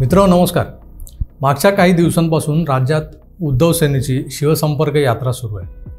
मित्र नमस्कार मागच्या काही दिवसांपासून राज्यात उद्धव सेनेची शिवसंपर्क यात्रा सुरू आहे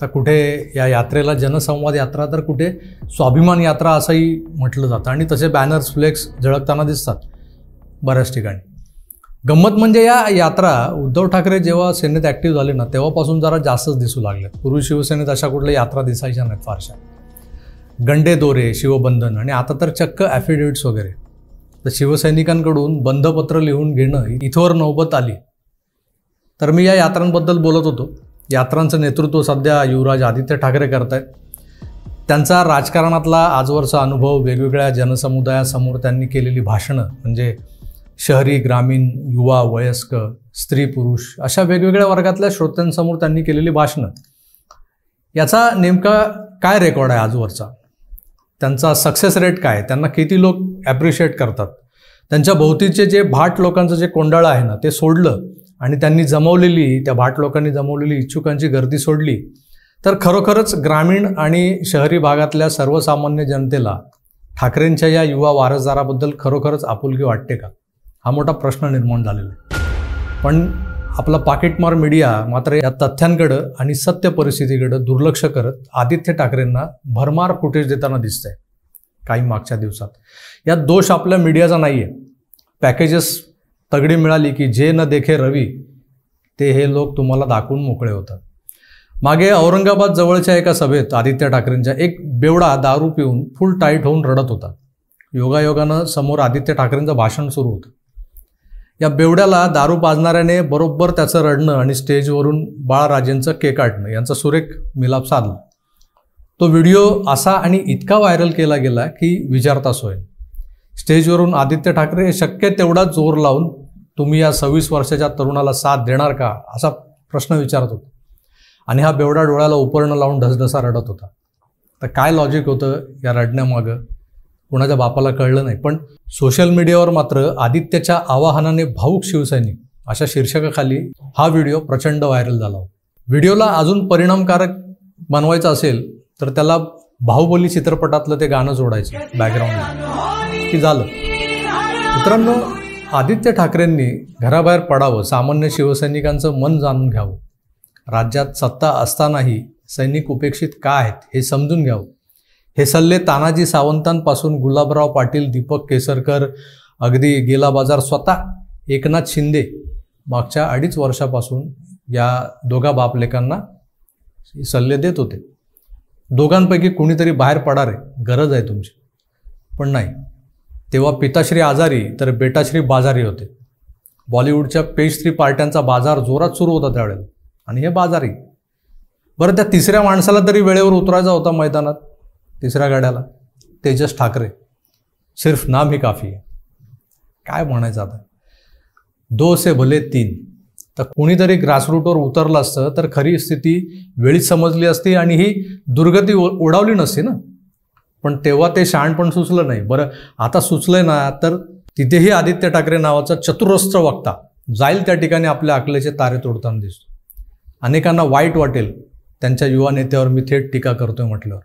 तर कुठे या यात्रेला जनसंवाद यात्रा तर कुठे स्वाभिमान यात्रा असंही म्हटलं जातं आणि तसे बॅनर्स फ्लेक्स झळकताना दिसतात बऱ्याच ठिकाणी गंमत म्हणजे या यात्रा उद्धव ठाकरे जेव्हा सेनेत ॲक्टिव्ह झाले ना तेव्हापासून जरा जास्तच दिसू लागले पूर्वी शिवसेनेत अशा कुठल्या यात्रा दिसायच्या नाहीत फारशा गंडे दोरे शिवबंधन आणि आता तर चक्क ॲफिडेविट्स वगैरे तर शिवसैनिकांकडून बंधपत्र लिहून घेणं इथवर नौबत आली तर मी या यात्रांबद्दल बोलत होतो यात्रांचं नेतृत्व सध्या युवराज आदित्य ठाकरे करत आहेत त्यांचा राजकारणातला आजवरचा अनुभव वेगवेगळ्या जनसमुदायासमोर त्यांनी केलेली भाषणं म्हणजे शहरी ग्रामीण युवा वयस्क स्त्री पुरुष अशा वेगवेगळ्या वर्गातल्या श्रोत्यांसमोर त्यांनी केलेली भाषणं याचा नेमका काय रेकॉर्ड आहे आजवरचा त्यांचा सक्सेस रेट काय त्यांना किती लोक ॲप्रिशिएट करतात त्यांच्या भोवतीचे जे भाट लोकांचं जे कोंडाळं आहे ना ते सोडलं आणि त्यांनी जमवलेली त्या भाट लोकांनी जमवलेली इच्छुकांची गर्दी सोडली तर खरोखरच ग्रामीण आणि शहरी भागातल्या सर्वसामान्य जनतेला ठाकरेंच्या या युवा वारसदाराबद्दल खरोखरच आपुलकी वाटते का हा मोठा प्रश्न निर्माण झालेला आहे पण आपला पाकिटमार मीडिया मात्र या तथ्यांकडं आणि सत्य परिस्थितीकडं दुर्लक्ष करत आदित्य ठाकरेंना भरमार फुटेज देताना आहे काही मागच्या दिवसात यात दोष आपल्या मीडियाचा नाही आहे पॅकेजेस तगडी मिळाली की जे न देखे रवी ते हे लोक तुम्हाला दाखवून मोकळे होतात मागे औरंगाबाद जवळच्या एका सभेत आदित्य ठाकरेंच्या एक बेवडा दारू पिऊन फुल टाईट होऊन रडत होता योगायोगानं समोर आदित्य ठाकरेंचं भाषण सुरू होतं या बेवड्याला दारू पाजणाऱ्याने बरोबर त्याचं रडणं आणि स्टेजवरून बाळराजेंचं काढणं यांचा सुरेख मिलाप साधला तो व्हिडिओ असा आणि इतका व्हायरल केला गेला की विचारता सोय स्टेजवरून आदित्य ठाकरे हे शक्य तेवढा जोर लावून तुम्ही या सव्वीस वर्षाच्या तरुणाला साथ देणार का असा प्रश्न विचारत होता आणि हा बेवडा डोळ्याला उपरणं लावून ढसढसा रडत होता तर काय लॉजिक होतं या रडण्यामागं कुणाच्या बापाला कळलं नाही पण सोशल मीडियावर मात्र आदित्यच्या आवाहनाने भाऊक शिवसैनिक अशा शीर्षकाखाली हा व्हिडिओ प्रचंड व्हायरल झाला व्हिडिओला अजून परिणामकारक बनवायचं असेल तर त्याला बाहुबली चित्रपटातलं ते गाणं जोडायचं बॅकग्राऊंड की झालं मित्रांनो आदित्य ठाकरेंनी घराबाहेर पडावं सामान्य शिवसैनिकांचं मन जाणून घ्यावं राज्यात सत्ता असतानाही सैनिक उपेक्षित का आहेत हे समजून घ्यावं हे सल्ले तानाजी सावंतांपासून गुलाबराव पाटील दीपक केसरकर अगदी गेला बाजार स्वतः एकनाथ शिंदे मागच्या अडीच वर्षापासून या दोघा बापलेकांना सल्ले देत होते दोघांपैकी कुणीतरी बाहेर पडा रे गरज आहे तुमची पण नाही तेव्हा पिताश्री आजारी तर बेटाश्री बाजारी होते बॉलिवूडच्या पेज थ्री पार्ट्यांचा बाजार जोरात सुरू होता त्यावेळेला आणि हे बाजारी बरं त्या तिसऱ्या माणसाला तरी वेळेवर उतरायचा होता मैदानात तिसऱ्या गाड्याला तेजस ठाकरे सिर्फ नाम ही काफी आहे काय म्हणायचं आता दो से भले तीन तर कुणीतरी ग्रासरूटवर उतरलं असतं तर खरी स्थिती वेळीच समजली असती आणि ही दुर्गती ओढावली नसती ना पण तेव्हा ते शाण पण सुचलं नाही बरं आता सुचलंय ना तर तिथेही आदित्य ठाकरे नावाचा चतुरस्त्र वक्ता जाईल त्या ठिकाणी आपल्या आकल्याचे तारे तोडताना दिसतो अनेकांना वाईट वाटेल त्यांच्या युवा नेत्यावर मी थेट टीका करतोय म्हटल्यावर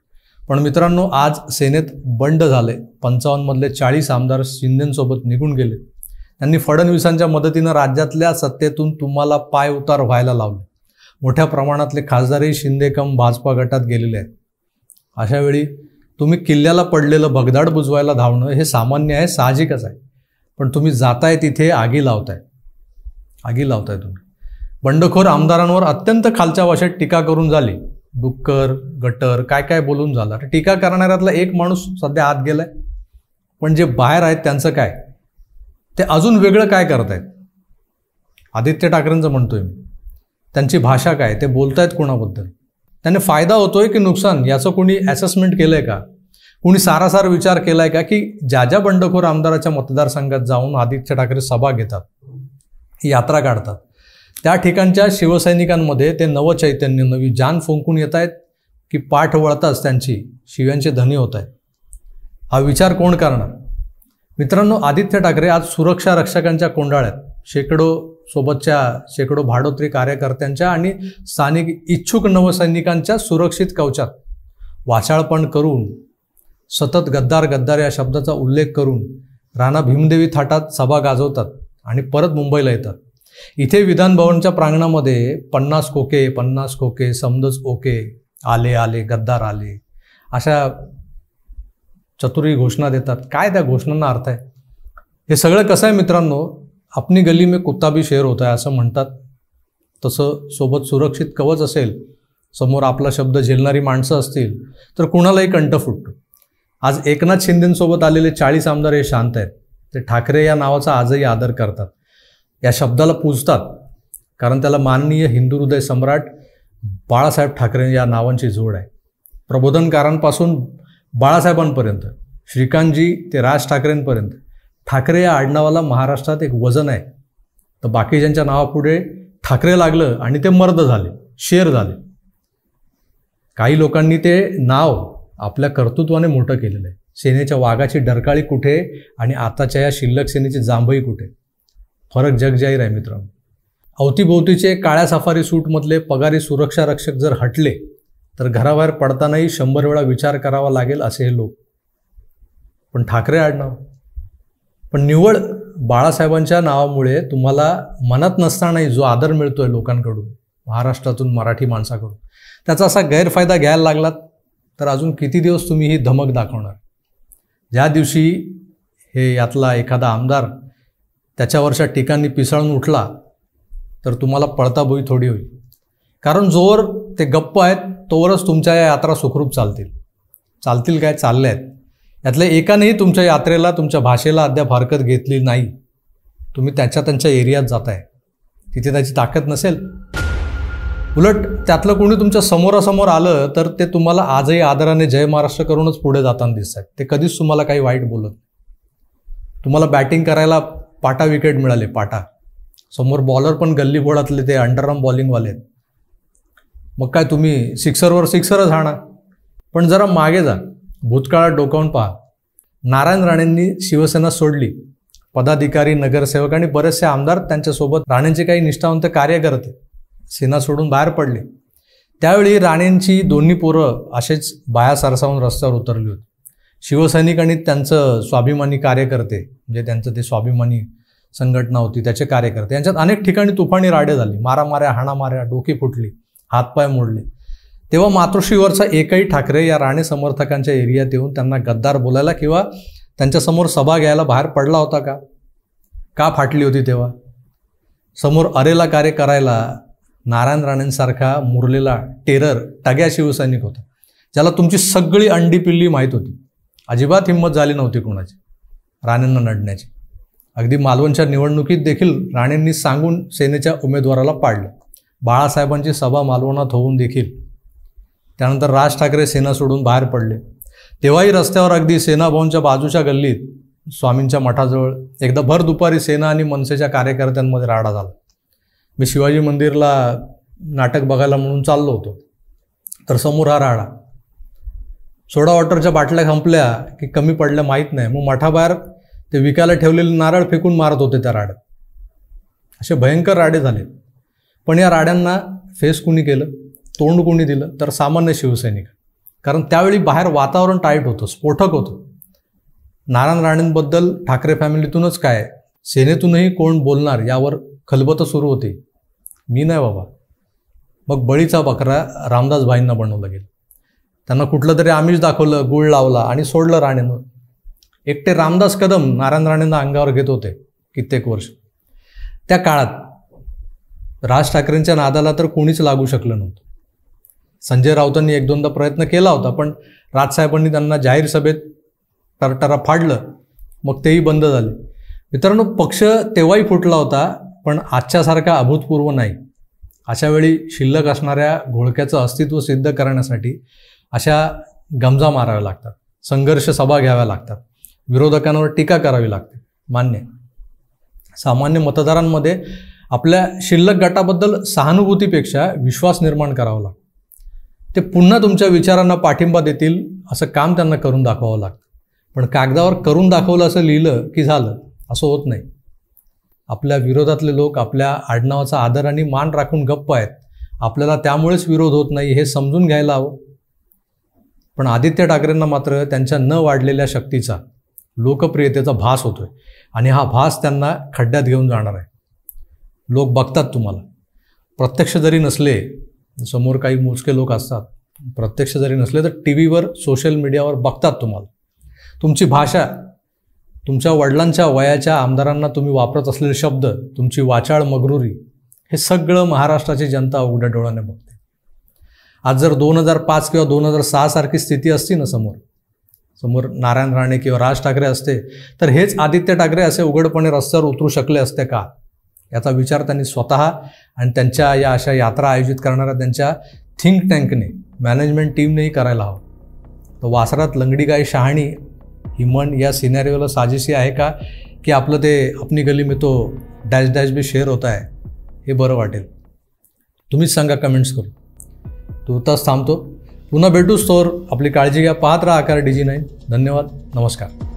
पण मित्रांनो आज सेनेत बंड झाले पंचावन्नमधले चाळीस आमदार शिंदेसोबत निघून गेले त्यांनी फडणवीसांच्या मदतीनं राज्यातल्या सत्तेतून तुम्हाला पाय उतार व्हायला लावले मोठ्या प्रमाणातले खासदारही शिंदे कम भाजपा गटात गेलेले आहेत अशावेळी तुम्ही किल्ल्याला पडलेलं भगदाड बुजवायला धावणं हे सामान्य आहे साहजिकच आहे पण तुम्ही जाताय तिथे आगी लावताय आगी लावताय तुम्ही बंडखोर आमदारांवर अत्यंत खालच्या भाषेत टीका करून झाली डुक्कर गटर काय काय बोलून झालं टीका करणाऱ्यातला एक माणूस सध्या आत गेलाय पण जे बाहेर आहेत त्यांचं काय ते अजून वेगळं काय करत आहेत आदित्य ठाकरेंचं म्हणतोय मी त्यांची भाषा काय ते बोलतायत कोणाबद्दल त्यांनी फायदा होतोय की नुकसान याचं कोणी ॲसेसमेंट केलं आहे का कोणी सारासार विचार केला आहे का की ज्या ज्या बंडखोर आमदाराच्या मतदारसंघात जाऊन आदित्य ठाकरे सभा घेतात यात्रा काढतात त्या ठिकाणच्या शिवसैनिकांमध्ये ते नवचैतन्य नवी जान फोंकून येत आहेत की पाठ वळताच त्यांची शिव्यांचे धनी होत आहेत हा विचार कोण करणार मित्रांनो आदित्य ठाकरे आज सुरक्षा रक्षकांच्या कोंडाळ्यात शेकडो सोबतच्या शेकडो भाडोत्री कार्यकर्त्यांच्या आणि स्थानिक इच्छुक नवसैनिकांच्या सुरक्षित कवचात वाचाळपण करून सतत गद्दार गद्दार या शब्दाचा उल्लेख करून राणा भीमदेवी थाटात सभा गाजवतात आणि परत मुंबईला येतात इथे विधानभवनच्या प्रांगणामध्ये पन्नास खोके पन्नास खोके समजच ओके आले आले गद्दार आले अशा चतुरी घोषणा देतात काय त्या घोषणांना अर्थ आहे हे सगळं कसं आहे मित्रांनो आपली गली में कुत्ता भी शेर होता असं म्हणतात तसं सोबत सुरक्षित कवच असेल समोर आपला शब्द झेलणारी माणसं असतील तर कुणालाही कंठ फुटतो आज एकनाथ शिंदेंसोबत आलेले चाळीस आमदार हे शांत आहेत ते ठाकरे या नावाचा आजही आदर करतात या शब्दाला पूजतात कारण त्याला माननीय हिंदू हृदय सम्राट बाळासाहेब ठाकरे या नावांची जोड आहे प्रबोधनकारांपासून बाळासाहेबांपर्यंत श्रीकांतजी ते राज ठाकरेंपर्यंत ठाकरे या आडनावाला महाराष्ट्रात एक वजन आहे तर बाकी ज्यांच्या नावापुढे ठाकरे लागलं आणि ते मर्द झाले शेर झाले काही लोकांनी ते नाव आपल्या कर्तृत्वाने मोठं केलेलं आहे सेनेच्या वाघाची डरकाळी कुठे आणि आताच्या या शिल्लक सेनेची जांभई कुठे फरक जग जाहीर आहे मित्रांनो अवतीभोवतीचे काळ्या सफारी सूटमधले पगारी सुरक्षा रक्षक जर हटले तर घराबाहेर पडतानाही शंभर वेळा विचार करावा लागेल असे हे लोक पण ठाकरे आडणार पण निवड बाळासाहेबांच्या नावामुळे तुम्हाला मनात नसतानाही जो आदर मिळतोय लोकांकडून महाराष्ट्रातून मराठी माणसाकडून त्याचा असा गैरफायदा घ्यायला लागलात तर अजून किती दिवस तुम्ही ही धमक दाखवणार ज्या दिवशी हे यातला एखादा आमदार त्याच्यावरच्या टिकांनी पिसळून उठला तर तुम्हाला पळता बोई थोडी होईल कारण जोवर ते गप्प आहेत तोवरच तुमच्या या यात्रा सुखरूप चालतील चालतील काय चालल्या आहेत यातल्या एकानेही तुमच्या यात्रेला तुमच्या भाषेला अद्याप हरकत घेतली नाही तुम्ही त्याच्या त्यांच्या एरियात जाताय तिथे त्याची ताकद नसेल उलट त्यातलं कोणी तुमच्या समोरासमोर आलं तर ते तुम्हाला आजही आदराने जय महाराष्ट्र करूनच पुढे जाताना दिसत आहेत ते कधीच तुम्हाला काही वाईट बोलत तुम्हाला बॅटिंग करायला पाटा विकेट मिळाले पाटा समोर बॉलर पण गल्ली बोळातले ते अंडरआर्म बॉलिंगवाले आहेत मग काय तुम्ही सिक्सरवर सिक्सरच हाणा पण जरा मागे जा भूतकाळात डोकावून पहा नारायण राणेंनी शिवसेना सोडली पदाधिकारी नगरसेवक आणि बरेचसे आमदार त्यांच्यासोबत राणेंचे काही निष्ठावंत कार्य करत सेना सोडून बाहेर पडले त्यावेळी राणेंची दोन्ही पोरं असेच बाया सरसावून रस्त्यावर उतरली होती शिवसैनिक आणि त्यांचं स्वाभिमानी कार्यकर्ते म्हणजे त्यांचं ते स्वाभिमानी संघटना होती त्याचे कार्यकर्ते यांच्यात अनेक ठिकाणी तुफानी राडे झाली मारामाऱ्या हाणामाऱ्या डोकी फुटली हातपाय मोडले तेव्हा मातृश्रीवरचा एकही ठाकरे या राणे समर्थकांच्या एरियात येऊन त्यांना गद्दार बोलायला किंवा त्यांच्यासमोर सभा घ्यायला बाहेर पडला होता का का फाटली होती तेव्हा समोर अरेला कार्य करायला नारायण राणेंसारखा मुरलेला टेरर टग्या शिवसैनिक होता ज्याला तुमची सगळी अंडी पिल्ली माहीत होती अजिबात हिंमत झाली नव्हती कोणाची राणेंना नडण्याची अगदी मालवणच्या निवडणुकीत देखील राणेंनी सांगून सेनेच्या उमेदवाराला पाडलं बाळासाहेबांची सभा मालवणात होऊन देखील त्यानंतर राज ठाकरे सेना सोडून बाहेर पडले तेव्हाही रस्त्यावर अगदी सेनाभवनच्या बाजूच्या गल्लीत स्वामींच्या मठाजवळ एकदा भर दुपारी सेना आणि मनसेच्या कार्यकर्त्यांमध्ये राडा झाला मी शिवाजी मंदिरला नाटक बघायला म्हणून चाललो होतो तर समोर हा राडा सोडा वॉटरच्या बाटल्या खंपल्या की कमी पडल्या माहीत नाही मग मठाबाहेर ते विकायला ठेवलेले नारळ फेकून मारत होते त्या राड्यात असे भयंकर राडे झाले पण या राड्यांना फेस कुणी केलं तोंड कोणी दिलं तर सामान्य शिवसैनिक कारण त्यावेळी बाहेर वातावरण टाईट होतं स्फोटक होतं नारायण राणेंबद्दल ठाकरे फॅमिलीतूनच काय सेनेतूनही कोण बोलणार यावर खलबतं सुरू होती मी नाही बाबा मग बळीचा बकरा रामदास भाईंना बनवला गेला त्यांना कुठलं तरी आमिष दाखवलं गुळ लावला आणि सोडलं राणेनं एकटे रामदास कदम नारायण राणेंना अंगावर घेत होते कित्येक वर्ष त्या काळात राज ठाकरेंच्या नादाला तर कोणीच लागू शकलं नव्हतं संजय राऊतांनी एक दोनदा प्रयत्न केला होता पण राजसाहेबांनी त्यांना जाहीर सभेत टरटरा फाडलं मग तेही बंद झाले मित्रांनो पक्ष तेव्हाही फुटला होता पण आजच्यासारखा अभूतपूर्व नाही अशावेळी शिल्लक असणाऱ्या घोळक्याचं अस्तित्व सिद्ध करण्यासाठी अशा गमजा माराव्या लागतात संघर्ष सभा घ्याव्या लागतात विरोधकांवर टीका करावी लागते मान्य सामान्य मतदारांमध्ये आपल्या शिल्लक गटाबद्दल सहानुभूतीपेक्षा विश्वास निर्माण करावा लागतो ते पुन्हा तुमच्या विचारांना पाठिंबा देतील असं काम त्यांना करून दाखवावं लागतं पण कागदावर करून दाखवलं असं लिहिलं की झालं असं होत नाही आपल्या विरोधातले लोक आपल्या आडनावाचा आदर आणि मान राखून गप्प आहेत आपल्याला त्यामुळेच विरोध होत नाही हे समजून घ्यायला हवं पण आदित्य ठाकरेंना मात्र त्यांच्या न वाढलेल्या शक्तीचा लोकप्रियतेचा भास होतोय आणि हा भास त्यांना खड्ड्यात घेऊन जाणार आहे लोक बघतात तुम्हाला प्रत्यक्ष जरी नसले समोर काही मोजके लोक असतात प्रत्यक्ष जरी नसले तर टी व्हीवर सोशल मीडियावर बघतात तुम्हाला तुमची भाषा तुमच्या वडिलांच्या वयाच्या आमदारांना तुम्ही वापरत असलेले शब्द तुमची वाचाळ मगरुरी हे सगळं महाराष्ट्राची जनता उघड्या डोळ्याने बघते आज जर दोन हजार पाच किंवा दोन हजार सहा सारखी स्थिती असती ना समोर समोर नारायण राणे किंवा राज ठाकरे असते तर हेच आदित्य ठाकरे असे उघडपणे रस्त्यावर उतरू शकले असते का याचा विचार त्यांनी स्वतः आणि त्यांच्या या अशा यात्रा आयोजित करणाऱ्या त्यांच्या थिंक टँकने मॅनेजमेंट टीमनेही करायला हवं तर वासरात लंगडी गाय शहाणी ही या सिनॅरिओला साजेशी आहे का की आपलं ते अपनी गली मी तो डॅश डॅश बी शेअर होत आहे हे बरं वाटेल तुम्हीच सांगा कमेंट्स करून तूर्तास थांबतो पुन्हा भेटूस तोर आपली काळजी घ्या पाहत राहा आकार डी जी नाही धन्यवाद नमस्कार